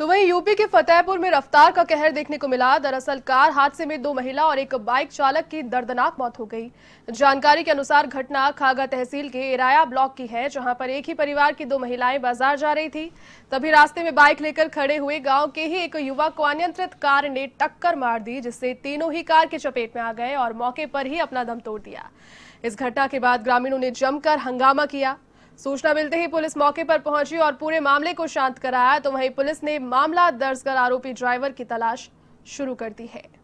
तो वहीं यूपी के फतेहपुर में रफ्तार का कहर देखने को मिला दरअसल कार हादसे में दो महिला और एक बाइक चालक की दर्दनाक मौत हो गई जानकारी के अनुसार घटना खागा तहसील के इराया ब्लॉक की है जहां पर एक ही परिवार की दो महिलाएं बाजार जा रही थी तभी रास्ते में बाइक लेकर खड़े हुए गांव के ही एक युवा को अनियंत्रित कार ने टक्कर मार दी जिससे तीनों ही कार की चपेट में आ गए और मौके पर ही अपना दम तोड़ दिया इस घटना के बाद ग्रामीणों ने जमकर हंगामा किया सूचना मिलते ही पुलिस मौके पर पहुंची और पूरे मामले को शांत कराया तो वहीं पुलिस ने मामला दर्ज कर आरोपी ड्राइवर की तलाश शुरू कर दी है